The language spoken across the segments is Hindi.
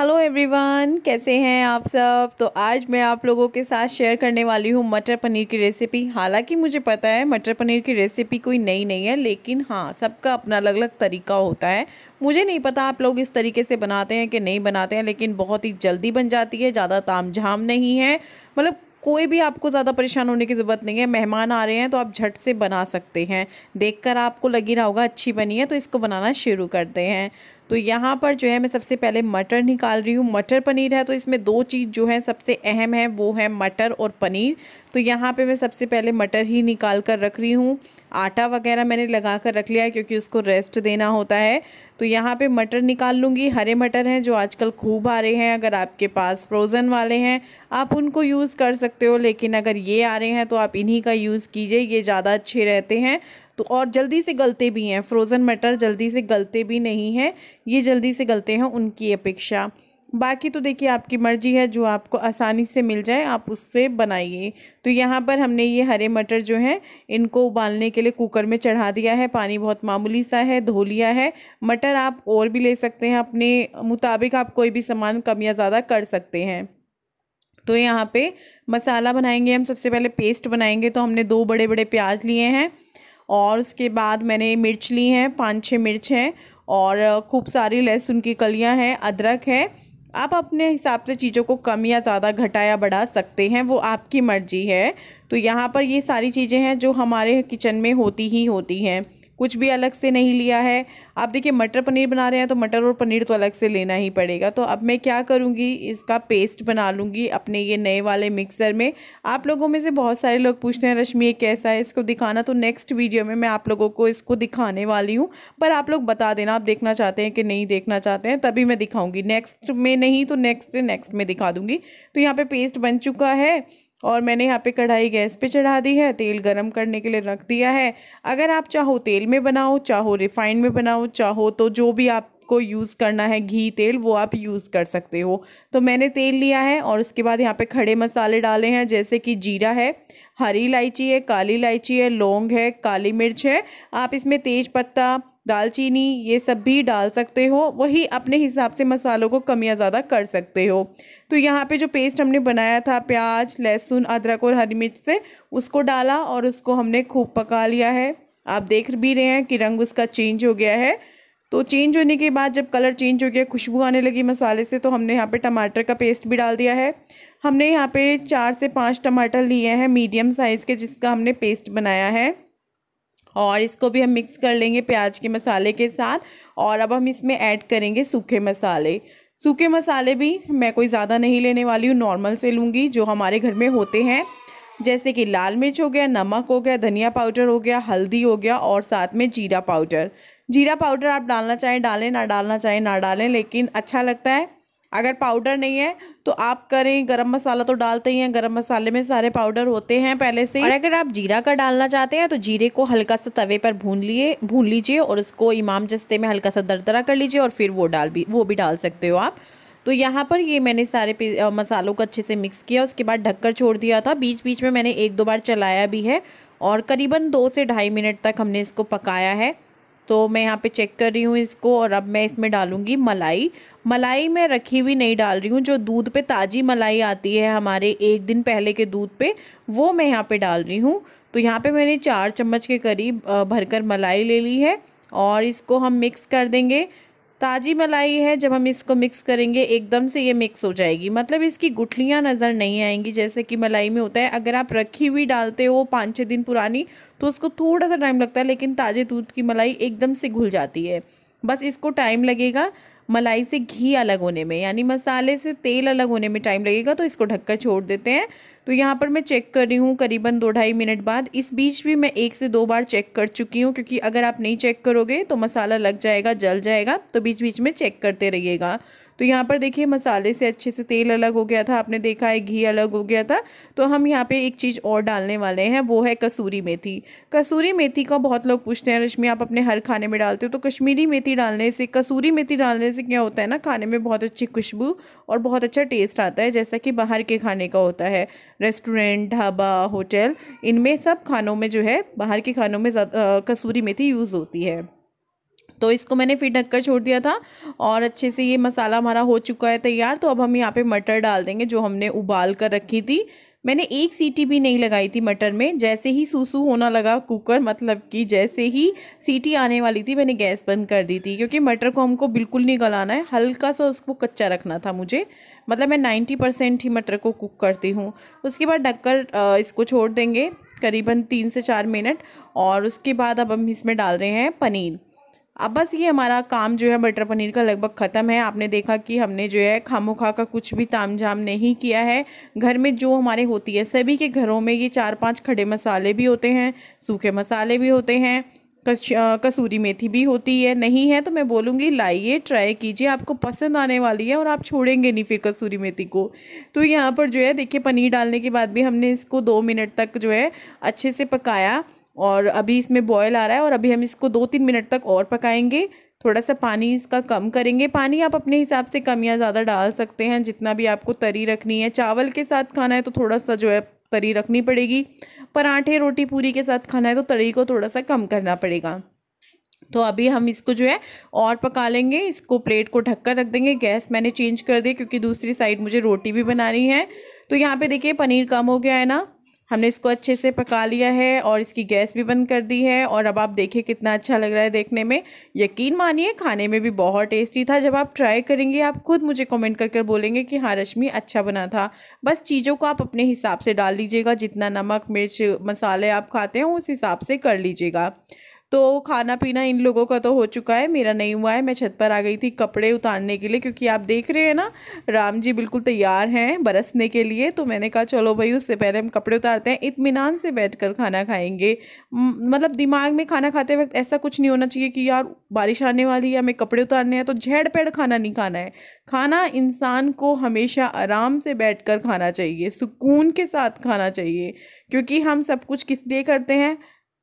हेलो एवरीवन कैसे हैं आप सब तो आज मैं आप लोगों के साथ शेयर करने वाली हूँ मटर पनीर की रेसिपी हालांकि मुझे पता है मटर पनीर की रेसिपी कोई नई नहीं है लेकिन हाँ सबका अपना अलग अलग तरीका होता है मुझे नहीं पता आप लोग इस तरीके से बनाते हैं कि नहीं बनाते हैं लेकिन बहुत ही जल्दी बन जाती है ज़्यादा ताम झाम नहीं है मतलब कोई भी आपको ज़्यादा परेशान होने की ज़रूरत नहीं है मेहमान आ रहे हैं तो आप झट से बना सकते हैं देखकर आपको लगी रहा होगा अच्छी बनी है तो इसको बनाना शुरू करते हैं तो यहाँ पर जो है मैं सबसे पहले मटर निकाल रही हूँ मटर पनीर है तो इसमें दो चीज़ जो है सबसे अहम है वो है मटर और पनीर तो यहाँ पे मैं सबसे पहले मटर ही निकाल कर रख रही हूँ आटा वगैरह मैंने लगा कर रख लिया है क्योंकि उसको रेस्ट देना होता है तो यहाँ पे मटर निकाल लूँगी हरे मटर हैं जो आजकल खूब आ रहे हैं अगर आपके पास फ्रोज़न वाले हैं आप उनको यूज़ कर सकते हो लेकिन अगर ये आ रहे हैं तो आप इन्हीं का यूज़ कीजिए ये ज़्यादा अच्छे रहते हैं तो और जल्दी से गलते भी हैं फ्रोज़न मटर जल्दी से गलते भी नहीं हैं ये जल्दी से गलते हैं उनकी अपेक्षा बाकी तो देखिए आपकी मर्जी है जो आपको आसानी से मिल जाए आप उससे बनाइए तो यहाँ पर हमने ये हरे मटर जो हैं इनको उबालने के लिए कुकर में चढ़ा दिया है पानी बहुत मामूली सा है धो लिया है मटर आप और भी ले सकते हैं अपने मुताबिक आप कोई भी सामान कम या ज़्यादा कर सकते हैं तो यहाँ पे मसाला बनाएंगे हम सबसे पहले पेस्ट बनाएंगे तो हमने दो बड़े बड़े प्याज लिए हैं और उसके बाद मैंने मिर्च ली हैं पाँच छः मिर्च हैं और खूब सारी लहसुन की कलियाँ हैं अदरक है आप अपने हिसाब से चीज़ों को कम या ज़्यादा घटा या बढ़ा सकते हैं वो आपकी मर्ज़ी है तो यहाँ पर ये सारी चीज़ें हैं जो हमारे किचन में होती ही होती हैं कुछ भी अलग से नहीं लिया है आप देखिए मटर पनीर बना रहे हैं तो मटर और पनीर तो अलग से लेना ही पड़ेगा तो अब मैं क्या करूँगी इसका पेस्ट बना लूँगी अपने ये नए वाले मिक्सर में आप लोगों में से बहुत सारे लोग पूछते हैं रश्मि ये कैसा है इसको दिखाना तो नेक्स्ट वीडियो में मैं आप लोगों को इसको दिखाने वाली हूँ पर आप लोग बता देना आप देखना चाहते हैं कि नहीं देखना चाहते हैं तभी मैं दिखाऊँगी नेक्स्ट में नहीं तो नेक्स्ट नेक्स्ट में दिखा दूँगी तो यहाँ पर पेस्ट बन चुका है और मैंने यहाँ पे कढ़ाई गैस पे चढ़ा दी है तेल गरम करने के लिए रख दिया है अगर आप चाहो तेल में बनाओ चाहो रिफाइंड में बनाओ चाहो तो जो भी आप को यूज़ करना है घी तेल वो आप यूज़ कर सकते हो तो मैंने तेल लिया है और उसके बाद यहाँ पे खड़े मसाले डाले हैं जैसे कि जीरा है हरी इलायची है काली इलायची है लौंग है काली मिर्च है आप इसमें तेज पत्ता दालचीनी ये सब भी डाल सकते हो वही अपने हिसाब से मसालों को कम या ज़्यादा कर सकते हो तो यहाँ पे जो पेस्ट हमने बनाया था प्याज लहसुन अदरक और हरी मिर्च से उसको डाला और उसको हमने खूब पका लिया है आप देख भी रहे हैं कि रंग उसका चेंज हो गया है तो चेंज होने के बाद जब कलर चेंज हो गया खुशबू आने लगी मसाले से तो हमने यहाँ पे टमाटर का पेस्ट भी डाल दिया है हमने यहाँ पे चार से पाँच टमाटर लिए हैं मीडियम साइज़ के जिसका हमने पेस्ट बनाया है और इसको भी हम मिक्स कर लेंगे प्याज के मसाले के साथ और अब हम इसमें ऐड करेंगे सूखे मसाले सूखे मसाले भी मैं कोई ज़्यादा नहीं लेने वाली हूँ नॉर्मल से लूँगी जो हमारे घर में होते हैं जैसे कि लाल मिर्च हो गया नमक हो गया धनिया पाउडर हो गया हल्दी हो गया और साथ में जीरा पाउडर जीरा पाउडर आप डालना चाहें डालें ना डालना चाहें ना डालें लेकिन अच्छा लगता है अगर पाउडर नहीं है तो आप करें गरम मसाला तो डालते ही हैं गरम मसाले में सारे पाउडर होते हैं पहले से और अगर आप जीरा का डालना चाहते हैं तो जीरे को हल्का सा तवे पर भून लिए भून लीजिए और उसको इमाम जस्ते में हल्का सा दरदरा कर लीजिए और फिर वो डाल भी वो भी डाल सकते हो आप तो यहाँ पर ये मैंने सारे मसालों को अच्छे से मिक्स किया उसके बाद ढककर छोड़ दिया था बीच बीच में मैंने एक दो बार चलाया भी है और करीबन दो से ढाई मिनट तक हमने इसको पकाया है तो मैं यहाँ पे चेक कर रही हूँ इसको और अब मैं इसमें डालूँगी मलाई मलाई मैं रखी हुई नहीं डाल रही हूँ जो दूध पे ताज़ी मलाई आती है हमारे एक दिन पहले के दूध पे वो मैं यहाँ पे डाल रही हूँ तो यहाँ पे मैंने चार चम्मच के करीब भरकर मलाई ले ली है और इसको हम मिक्स कर देंगे ताज़ी मलाई है जब हम इसको मिक्स करेंगे एकदम से ये मिक्स हो जाएगी मतलब इसकी गुठलियाँ नज़र नहीं आएंगी जैसे कि मलाई में होता है अगर आप रखी हुई डालते हो पाँच छः दिन पुरानी तो उसको थोड़ा सा टाइम लगता है लेकिन ताज़े दूध की मलाई एकदम से घुल जाती है बस इसको टाइम लगेगा मलाई से घी अलग होने में यानी मसाले से तेल अलग होने में टाइम लगेगा तो इसको ढककर छोड़ देते हैं तो यहाँ पर मैं चेक कर रही हूँ करीबन दो ढाई मिनट बाद इस बीच भी मैं एक से दो बार चेक कर चुकी हूँ क्योंकि अगर आप नहीं चेक करोगे तो मसाला लग जाएगा जल जाएगा तो बीच बीच में चेक करते रहिएगा तो यहाँ पर देखिए मसाले से अच्छे से तेल अलग हो गया था आपने देखा है घी अलग हो गया था तो हम यहाँ पे एक चीज़ और डालने वाले हैं वो है कसूरी मेथी कसूरी मेथी का बहुत लोग पूछते हैं रश्मि आप अपने हर खाने में डालते हो तो कश्मीरी मेथी डालने से कसूरी मेथी डालने से क्या होता है ना खाने में बहुत अच्छी खुशबू और बहुत अच्छा टेस्ट आता है जैसा कि बाहर के खाने का होता है रेस्टोरेंट ढाबा होटल इनमें सब खानों में जो है बाहर के खानों में कसूरी मेथी यूज़ होती है तो इसको मैंने फिर ढककर छोड़ दिया था और अच्छे से ये मसाला हमारा हो चुका है तैयार तो अब हम यहाँ पे मटर डाल देंगे जो हमने उबाल कर रखी थी मैंने एक सीटी भी नहीं लगाई थी मटर में जैसे ही सूसू होना लगा कुकर मतलब कि जैसे ही सीटी आने वाली थी मैंने गैस बंद कर दी थी क्योंकि मटर को हमको बिल्कुल नहीं गलाना है हल्का सा उसको कच्चा रखना था मुझे मतलब मैं नाइन्टी परसेंट ही मटर को कुक करती हूँ उसके बाद ढककर इसको छोड़ देंगे करीबन तीन से चार मिनट और उसके बाद अब हम इसमें डाल रहे हैं पनीर अब बस ये हमारा काम जो है मटर पनीर का लगभग ख़त्म है आपने देखा कि हमने जो है खामो खा का कुछ भी ताम झाम नहीं किया है घर में जो हमारे होती है सभी के घरों में ये चार पाँच खड़े मसाले भी होते हैं सूखे मसाले भी होते हैं कस, कसूरी मेथी भी होती है नहीं है तो मैं बोलूँगी लाइए ट्राई कीजिए आपको पसंद आने वाली है और आप छोड़ेंगे नहीं फिर कसूरी मेथी को तो यहाँ पर जो है देखिए पनीर डालने के बाद भी हमने इसको दो मिनट तक जो है अच्छे से पकाया और अभी इसमें बॉयल आ रहा है और अभी हम इसको दो तीन मिनट तक और पकाएंगे थोड़ा सा पानी इसका कम करेंगे पानी आप अपने हिसाब से कम या ज़्यादा डाल सकते हैं जितना भी आपको तरी रखनी है चावल के साथ खाना है तो थोड़ा सा जो है तरी रखनी पड़ेगी पराठे रोटी पूरी के साथ खाना है तो तरी को थोड़ा सा कम करना पड़ेगा तो अभी हम इसको जो है और पका लेंगे इसको प्लेट को ढककर रख देंगे गैस मैंने चेंज कर दी क्योंकि दूसरी साइड मुझे रोटी भी बनानी है तो यहाँ पे देखिए पनीर कम हो गया है ना हमने इसको अच्छे से पका लिया है और इसकी गैस भी बंद कर दी है और अब आप देखिए कितना अच्छा लग रहा है देखने में यकीन मानिए खाने में भी बहुत टेस्टी था जब आप ट्राई करेंगे आप खुद मुझे कमेंट कर कर बोलेंगे कि हाँ रश्मि अच्छा बना था बस चीज़ों को आप अपने हिसाब से डाल लीजिएगा जितना नमक मिर्च मसाले आप खाते हैं उस हिसाब से कर लीजिएगा तो खाना पीना इन लोगों का तो हो चुका है मेरा नहीं हुआ है मैं छत पर आ गई थी कपड़े उतारने के लिए क्योंकि आप देख रहे हैं ना राम जी बिल्कुल तैयार हैं बरसने के लिए तो मैंने कहा चलो भाई उससे पहले हम कपड़े उतारते हैं इतमान से बैठ कर खाना खाएंगे मतलब दिमाग में खाना खाते वक्त ऐसा कुछ नहीं होना चाहिए कि यार बारिश आने वाली है हमें कपड़े उतारने हैं तो झेड़ पेड़ खाना नहीं खाना है खाना इंसान को हमेशा आराम से बैठ कर खाना चाहिए सुकून के साथ खाना चाहिए क्योंकि हम सब कुछ किस लिए करते हैं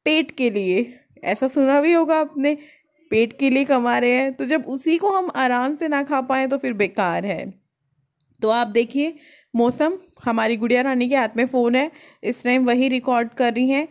पेट के लिए ऐसा सुना भी होगा आपने पेट के लिए कमा रहे हैं तो जब उसी को हम आराम से ना खा पाएँ तो फिर बेकार है तो आप देखिए मौसम हमारी गुड़िया रानी के हाथ में फ़ोन है इस टाइम वही रिकॉर्ड कर रही हैं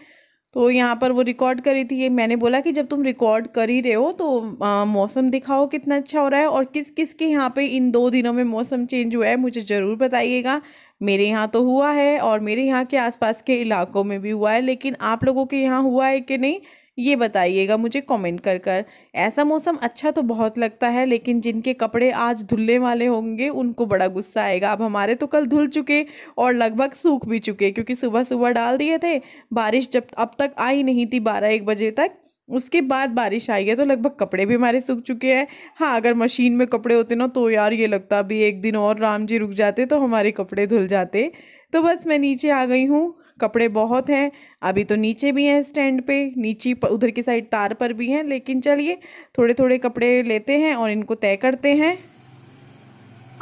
तो यहाँ पर वो रिकॉर्ड करी थी ये मैंने बोला कि जब तुम रिकॉर्ड कर ही रहे हो तो आ, मौसम दिखाओ कितना अच्छा हो रहा है और किस किस के यहाँ पे इन दो दिनों में मौसम चेंज हुआ है मुझे ज़रूर बताइएगा मेरे यहाँ तो हुआ है और मेरे यहाँ के आसपास के इलाकों में भी हुआ है लेकिन आप लोगों के यहाँ हुआ है कि नहीं ये बताइएगा मुझे कमेंट कर कर ऐसा मौसम अच्छा तो बहुत लगता है लेकिन जिनके कपड़े आज धुलने वाले होंगे उनको बड़ा गुस्सा आएगा अब हमारे तो कल धुल चुके और लगभग सूख भी चुके क्योंकि सुबह सुबह डाल दिए थे बारिश जब अब तक आई नहीं थी बारह एक बजे तक उसके बाद बारिश आई है तो लगभग कपड़े भी हमारे सूख चुके हैं हाँ अगर मशीन में कपड़े होते ना तो यार ये लगता अभी एक दिन और राम जी रुक जाते तो हमारे कपड़े धुल जाते तो बस मैं नीचे आ गई हूँ कपड़े बहुत हैं अभी तो नीचे भी हैं स्टैंड पे नीचे उधर की साइड तार पर भी हैं लेकिन चलिए थोड़े थोड़े कपड़े लेते हैं और इनको तय करते हैं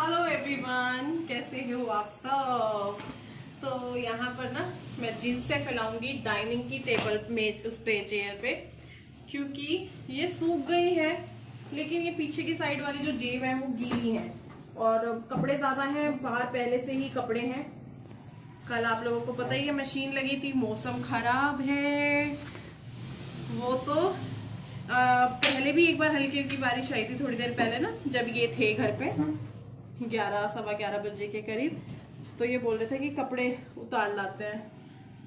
हेलो एवरीवन कैसे हो आप सब तो यहाँ पर ना मैं जीन्स से फैलाऊंगी डाइनिंग की टेबल मेज उस पे चेयर पे क्योंकि ये सूख गई है लेकिन ये पीछे की साइड वाली जो जेब है वो गीली है और कपड़े ज़्यादा हैं बाहर पहले से ही कपड़े हैं कल आप लोगों को पता ही है मशीन लगी थी मौसम खराब है वो तो आ, पहले भी एक बार हल्की हल्की बारिश आई थी थोड़ी देर पहले ना जब ये थे घर पे ग्यारह सवा ग्यारह बजे के करीब तो ये बोल रहे थे कि कपड़े उतार लाते हैं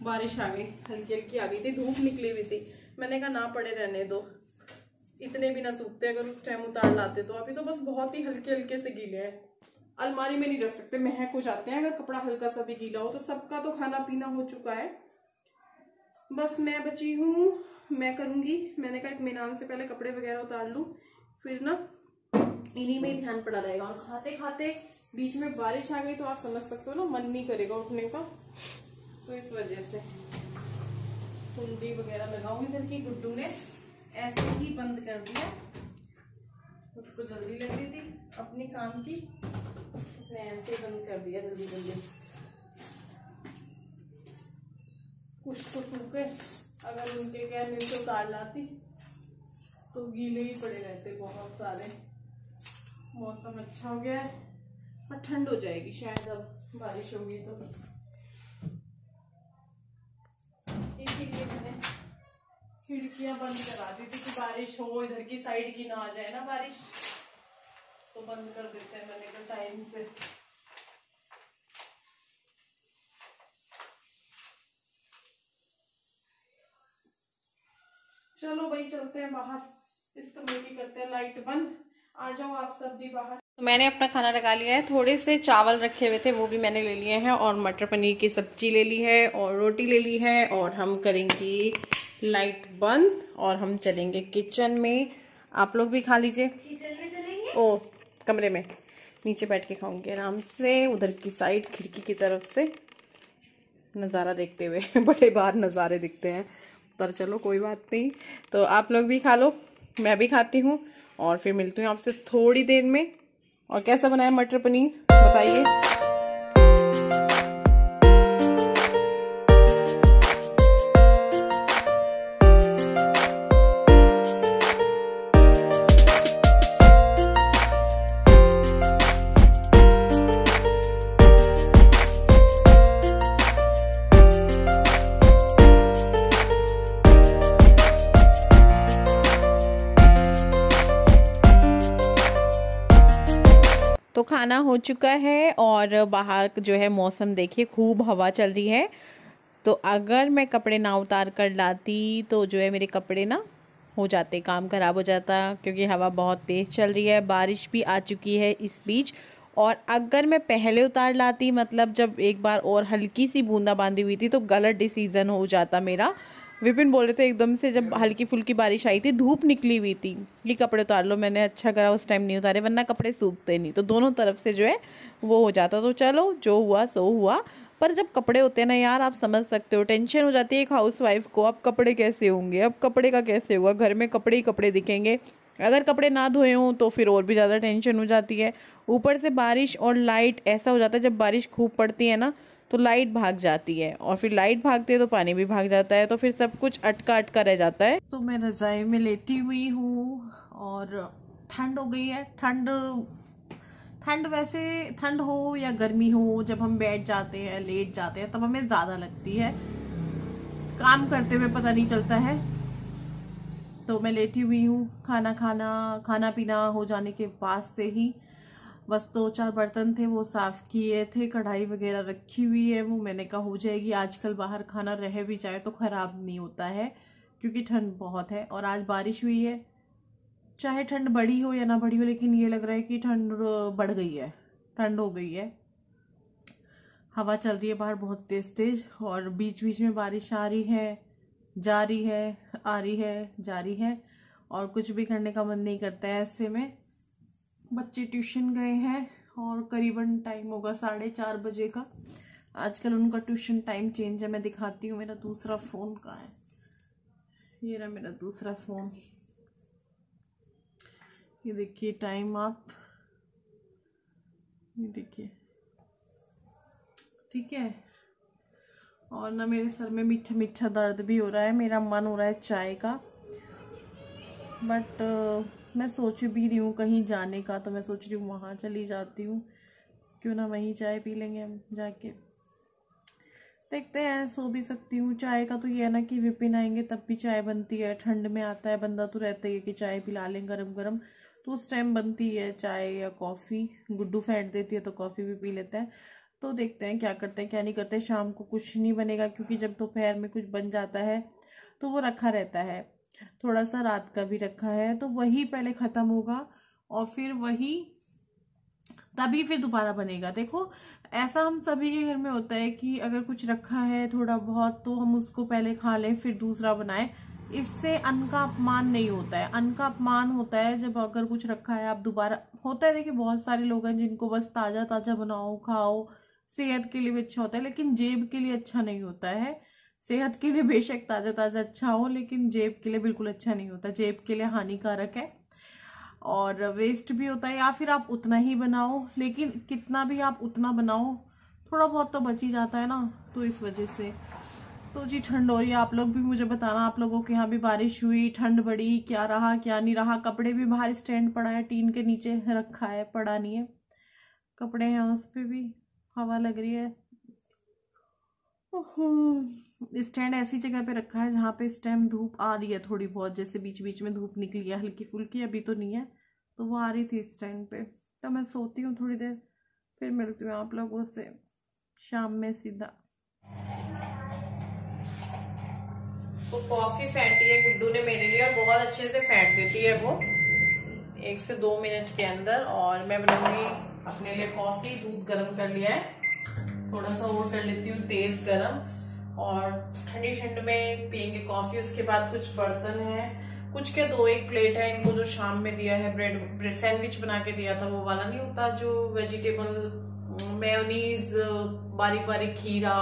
बारिश आ गई हल्की हल्की आ गई थी धूप निकली हुई थी मैंने कहा ना पड़े रहने दो इतने भी ना सूखते अगर उस टाइम उतार लाते तो अभी तो बस बहुत ही हल्के हल्के से गीले हैं अलमारी में नहीं रख सकते महक हो जाते हैं अगर कपड़ा हल्का सा भी गीला हो तो सबका तो खाना पीना हो चुका है बस मैं बची हूँ मैं करूँगी मैंने कहा एक मीनान से पहले कपड़े वगैरह उतार लूँ फिर ना इन्हीं में ध्यान पड़ा रहेगा और खाते खाते बीच में बारिश आ गई तो आप समझ सकते हो ना मन नहीं करेगा उठने का तो इस वजह से कुंडी वगैरह लगाऊंगी इधर की गुड्डू ने ऐसे ही बंद कर दिया उसको जल्दी लग रही थी अपने काम की उसने ऐसे बंद कर दिया जल्दी जल्दी कुछ तो सूखे अगर उनके कहने से उतार लाती तो गीले ही पड़े रहते बहुत सारे मौसम अच्छा हो गया है और ठंड हो जाएगी शायद अब बारिश होगी तो खिड़कियां बंद करा दी थी कि बारिश हो इधर की साइड की ना आ जाए ना बारिश तो बंद कर देते हैं मैंने कहा टाइम से चलो भाई चलते हैं बाहर इस कमेटी करते हैं लाइट बंद आ जाओ आप सब भी बाहर तो मैंने अपना खाना लगा लिया है थोड़े से चावल रखे हुए थे वो भी मैंने ले लिए हैं और मटर पनीर की सब्जी ले ली है और रोटी ले ली है और हम करेंगे लाइट बंद और हम चलेंगे किचन में आप लोग भी खा लीजिए ओ कमरे में नीचे बैठ के खाऊंगी आराम से उधर की साइड खिड़की की तरफ से नज़ारा देखते हुए बड़े बार नज़ारे दिखते हैं पर चलो कोई बात नहीं तो आप लोग भी खा लो मैं भी खाती हूँ और फिर मिलती हूँ आपसे थोड़ी देर में और कैसा बनाया मटर पनीर बताइए खाना हो चुका है और बाहर जो है मौसम देखिए खूब हवा चल रही है तो अगर मैं कपड़े ना उतार कर लाती तो जो है मेरे कपड़े ना हो जाते काम ख़राब हो जाता क्योंकि हवा बहुत तेज़ चल रही है बारिश भी आ चुकी है इस बीच और अगर मैं पहले उतार लाती मतलब जब एक बार और हल्की सी बूंदा बांधी हुई थी तो गलत डिसीज़न हो जाता मेरा विपिन बोल रहे थे एकदम से जब हल्की फुल्की बारिश आई थी धूप निकली हुई थी कि कपड़े उतार लो मैंने अच्छा करा उस टाइम नहीं उतारे वरना कपड़े सूखते नहीं तो दोनों तरफ से जो है वो हो जाता तो चलो जो हुआ सो हुआ पर जब कपड़े होते हैं ना यार आप समझ सकते हो टेंशन हो जाती है एक हाउस वाइफ को अब कपड़े कैसे होंगे अब कपड़े का कैसे होगा घर में कपड़े ही कपड़े दिखेंगे अगर कपड़े ना धोए हों तो फिर और भी ज़्यादा टेंशन हो जाती है ऊपर से बारिश और लाइट ऐसा हो जाता है जब बारिश खूब पड़ती है ना तो लाइट भाग जाती है और फिर लाइट भागती है तो पानी भी भाग जाता है तो फिर सब कुछ अटका अटका रह जाता है तो मैं रज़ाई में लेटी हुई हूँ और ठंड हो गई है ठंड ठंड वैसे ठंड हो या गर्मी हो जब हम बैठ जाते हैं लेट जाते हैं तब हमें ज़्यादा लगती है काम करते हुए पता नहीं चलता है तो मैं लेटी हुई हूँ खाना खाना खाना पीना हो जाने के बाद से ही बस दो चार बर्तन थे वो साफ़ किए थे कढ़ाई वगैरह रखी हुई है वो मैंने कहा हो जाएगी आजकल बाहर खाना रह भी जाए तो ख़राब नहीं होता है क्योंकि ठंड बहुत है और आज बारिश हुई है चाहे ठंड बड़ी हो या ना बड़ी हो लेकिन ये लग रहा है कि ठंड बढ़ गई है ठंड हो गई है हवा चल रही है बाहर बहुत तेज़ तेज़ और बीच बीच में बारिश आ रही है जा रही है आ रही है जा रही है और कुछ भी करने का मन नहीं करता है ऐसे में बच्चे ट्यूशन गए हैं और करीबन टाइम होगा साढ़े चार बजे का आजकल उनका ट्यूशन टाइम चेंज है मैं दिखाती हूँ मेरा दूसरा फ़ोन कहाँ है ये रहा मेरा दूसरा फ़ोन ये देखिए टाइम आप ये देखिए ठीक है और ना मेरे सर में मीठा मीठा दर्द भी हो रहा है मेरा मन हो रहा है चाय का बट मैं सोच भी रही हूँ कहीं जाने का तो मैं सोच रही हूँ वहाँ चली जाती हूँ क्यों ना वहीं चाय पी लेंगे हम जाके देखते हैं सो भी सकती हूँ चाय का तो ये है ना कि विपिन आएंगे तब भी चाय बनती है ठंड में आता है बंदा तो रहता ही है कि चाय पिला लें गरम गरम तो उस टाइम बनती है चाय या कॉफ़ी गुड्डू फेंट देती है तो कॉफ़ी भी पी लेते हैं तो देखते हैं क्या करते हैं क्या नहीं करते शाम को कुछ नहीं बनेगा क्योंकि जब दोपहर में कुछ बन जाता है तो वो रखा रहता है थोड़ा सा रात का भी रखा है तो वही पहले ख़त्म होगा और फिर वही तभी फिर दोबारा बनेगा देखो ऐसा हम सभी के घर में होता है कि अगर कुछ रखा है थोड़ा बहुत तो हम उसको पहले खा लें फिर दूसरा बनाएं इससे अन्न का अपमान नहीं होता है अन्न का अपमान होता है जब अगर कुछ रखा है आप दोबारा होता है देखिए बहुत सारे लोग हैं जिनको बस ताज़ा ताज़ा बनाओ खाओ सेहत के लिए भी अच्छा होता है लेकिन जेब के लिए अच्छा नहीं होता है सेहत के लिए बेशक ताज़ा ताज़ा अच्छा हो लेकिन जेब के लिए बिल्कुल अच्छा नहीं होता जेब के लिए हानिकारक है और वेस्ट भी होता है या फिर आप उतना ही बनाओ लेकिन कितना भी आप उतना बनाओ थोड़ा बहुत तो बच ही जाता है ना तो इस वजह से तो जी ठंड हो रही है आप लोग भी मुझे बताना आप लोगों के यहाँ भी बारिश हुई ठंड बढ़ी क्या रहा क्या नहीं रहा कपड़े भी बाहर स्टैंड पड़ा है टीन के नीचे रखा है पड़ा नहीं है कपड़े हैं उस पर भी हवा लग रही है स्टैंड ऐसी जगह पे रखा है जहाँ पे इस टाइम धूप आ रही है थोड़ी बहुत जैसे बीच बीच में धूप निकली है हल्की फुल्की अभी तो नहीं है तो वो आ रही थी स्टैंड पे तो मैं सोती हूँ थोड़ी देर फिर मिलती हूँ आप लोगों से शाम में सीधा तो कॉफी फेंटी है गुड्डू ने मेरे लिए और बहुत अच्छे से फेंट देती है वो एक से दो मिनट के अंदर और मैं बनाऊंगी अपने लिए कॉफी दूध गर्म कर लिया है थोड़ा सा और कर लेती हूँ तेज गर्म और ठंडी ठंड में पियेंगे कॉफी उसके बाद कुछ बर्तन है कुछ के दो एक प्लेट है इनको जो शाम में दिया है ब्रेड ब्रेड सैंडविच बना के दिया था वो वाला नहीं होता जो वेजिटेबल मेयोनीज बारीक बारीक खीरा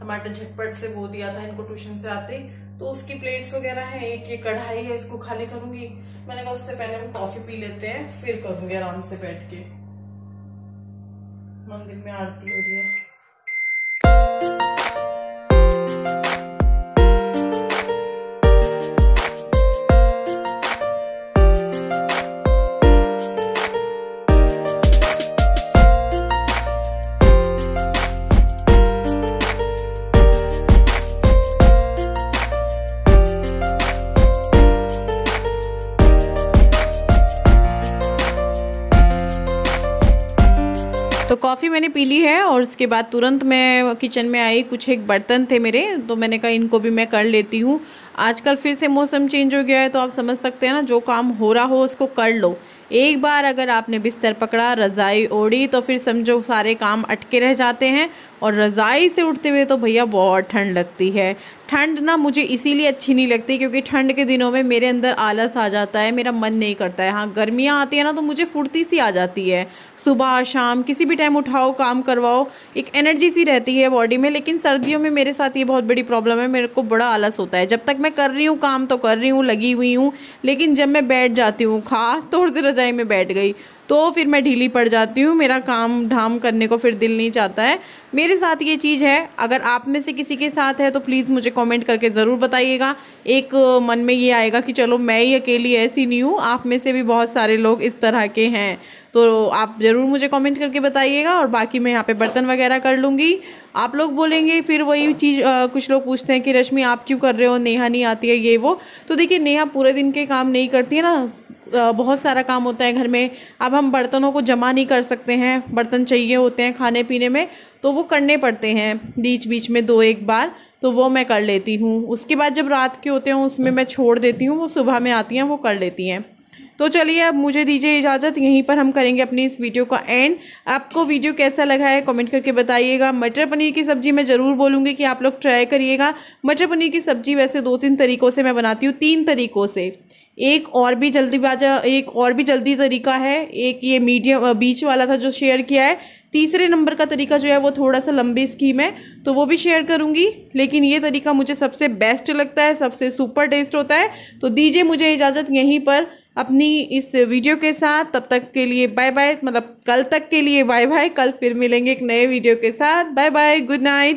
टमाटर झटपट से वो दिया था इनको ट्यूशन से आते तो उसकी प्लेट्स वगैरह है एक ये कढ़ाई है इसको खाली करूंगी मैंने कहा उससे पहले हम कॉफी पी लेते हैं फिर करूंगी आराम से बैठ के मंदिर में आरती हो रही है कॉफ़ी मैंने पी ली है और उसके बाद तुरंत मैं किचन में आई कुछ एक बर्तन थे मेरे तो मैंने कहा इनको भी मैं कर लेती हूँ आजकल फिर से मौसम चेंज हो गया है तो आप समझ सकते हैं ना जो काम हो रहा हो उसको कर लो एक बार अगर आपने बिस्तर पकड़ा रज़ाई ओढ़ी तो फिर समझो सारे काम अटके रह जाते हैं और रज़ाई से उठते हुए तो भैया बहुत ठंड लगती है ठंड ना मुझे इसीलिए अच्छी नहीं लगती क्योंकि ठंड के दिनों में मेरे अंदर आलस आ जाता है मेरा मन नहीं करता है हाँ गर्मियाँ आती है ना तो मुझे फुर्ती सी आ जाती है सुबह शाम किसी भी टाइम उठाओ काम करवाओ एक एनर्जी सी रहती है बॉडी में लेकिन सर्दियों में मेरे साथ ये बहुत बड़ी प्रॉब्लम है मेरे को बड़ा आलस होता है जब तक मैं कर रही हूँ काम तो कर रही हूँ लगी हुई हूँ लेकिन जब मैं बैठ जाती हूँ ख़ास तौर से रजाई में बैठ गई तो फिर मैं ढीली पड़ जाती हूँ मेरा काम ढाम करने को फिर दिल नहीं चाहता है मेरे साथ ये चीज़ है अगर आप में से किसी के साथ है तो प्लीज़ मुझे कमेंट करके ज़रूर बताइएगा एक मन में ये आएगा कि चलो मैं ही अकेली ऐसी नहीं हूँ आप में से भी बहुत सारे लोग इस तरह के हैं तो आप ज़रूर मुझे कमेंट करके बताइएगा और बाकी मैं यहाँ पे बर्तन वगैरह कर लूँगी आप लोग बोलेंगे फिर वही चीज़ आ, कुछ लोग पूछते हैं कि रश्मि आप क्यों कर रहे हो नेहा नहीं आती है ये वो तो देखिए नेहा पूरे दिन के काम नहीं करती है ना बहुत सारा काम होता है घर में अब हम बर्तनों को जमा नहीं कर सकते हैं बर्तन चाहिए होते हैं खाने पीने में तो वो करने पड़ते हैं बीच बीच में दो एक बार तो वो मैं कर लेती हूँ उसके बाद जब रात के होते हैं उसमें मैं छोड़ देती हूँ वो सुबह में आती हैं वो कर लेती हैं तो चलिए अब मुझे दीजिए इजाज़त यहीं पर हम करेंगे अपनी इस वीडियो का एंड आपको वीडियो कैसा लगा है कमेंट करके बताइएगा मटर पनीर की सब्ज़ी मैं ज़रूर बोलूँगी कि आप लोग ट्राई करिएगा मटर पनीर की सब्ज़ी वैसे दो तीन तरीक़ों से मैं बनाती हूँ तीन तरीक़ों से एक और भी जल्दी बाजा एक और भी जल्दी तरीका है एक ये मीडियम बीच वाला था जो शेयर किया है तीसरे नंबर का तरीका जो है वो थोड़ा सा लंबी स्कीम है तो वो भी शेयर करूंगी लेकिन ये तरीका मुझे सबसे बेस्ट लगता है सबसे सुपर टेस्ट होता है तो दीजिए मुझे इजाज़त यहीं पर अपनी इस वीडियो के साथ तब तक के लिए बाय बाय मतलब कल तक के लिए बाय बाय कल फिर मिलेंगे एक नए वीडियो के साथ बाय बाय गुड नाइट